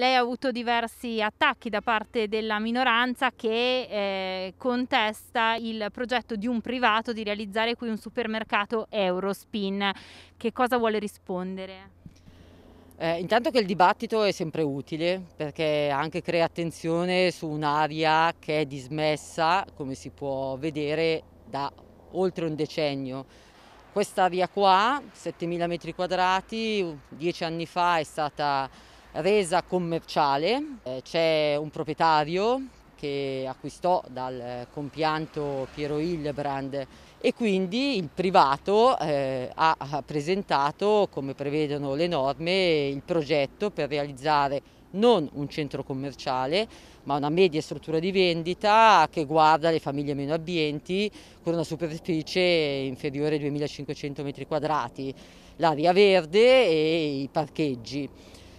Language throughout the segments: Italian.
lei ha avuto diversi attacchi da parte della minoranza che eh, contesta il progetto di un privato di realizzare qui un supermercato Eurospin. Che cosa vuole rispondere? Eh, intanto che il dibattito è sempre utile perché anche crea attenzione su un'area che è dismessa, come si può vedere, da oltre un decennio. Quest'area qua, 7.000 metri quadrati, dieci anni fa è stata resa commerciale, eh, c'è un proprietario che acquistò dal eh, compianto Piero Hillebrand e quindi il privato eh, ha presentato, come prevedono le norme, il progetto per realizzare non un centro commerciale, ma una media struttura di vendita che guarda le famiglie meno abbienti con una superficie inferiore ai 2500 m2, l'aria verde e i parcheggi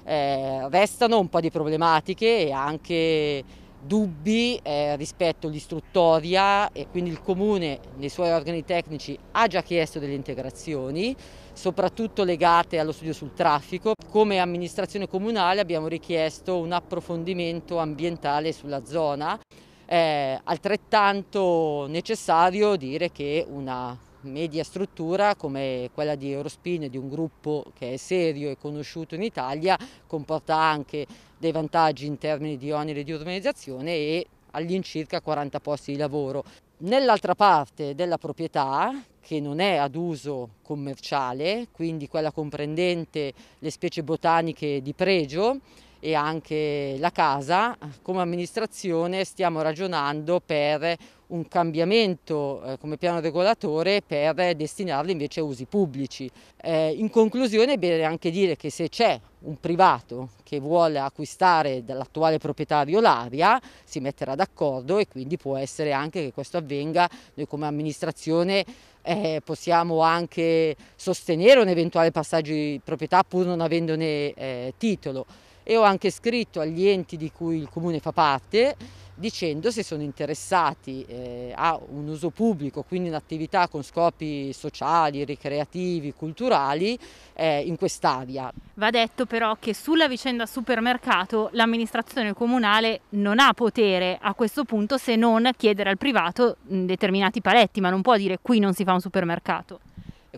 eh, restano un po' di problematiche e anche dubbi eh, rispetto all'istruttoria e quindi il Comune nei suoi organi tecnici ha già chiesto delle integrazioni, soprattutto legate allo studio sul traffico. Come amministrazione comunale abbiamo richiesto un approfondimento ambientale sulla zona, è eh, altrettanto necessario dire che una media struttura come quella di Eurospin, di un gruppo che è serio e conosciuto in Italia, comporta anche dei vantaggi in termini di onere di urbanizzazione e all'incirca 40 posti di lavoro. Nell'altra parte della proprietà, che non è ad uso commerciale, quindi quella comprendente le specie botaniche di pregio, e anche la casa, come amministrazione stiamo ragionando per un cambiamento eh, come piano regolatore per destinarli invece a usi pubblici. Eh, in conclusione è bene anche dire che se c'è un privato che vuole acquistare dall'attuale proprietario l'aria si metterà d'accordo e quindi può essere anche che questo avvenga. Noi come amministrazione eh, possiamo anche sostenere un eventuale passaggio di proprietà pur non avendone eh, titolo e ho anche scritto agli enti di cui il comune fa parte dicendo se sono interessati eh, a un uso pubblico, quindi un'attività con scopi sociali, ricreativi, culturali eh, in quest'area. Va detto però che sulla vicenda supermercato l'amministrazione comunale non ha potere a questo punto se non chiedere al privato mm, determinati paletti, ma non può dire qui non si fa un supermercato.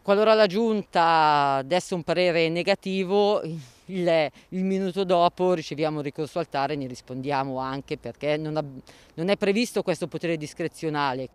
Qualora la Giunta desse un parere negativo, il, il, minuto dopo riceviamo un ricorso altare e ne rispondiamo anche perché non, ha, non è previsto questo potere discrezionale.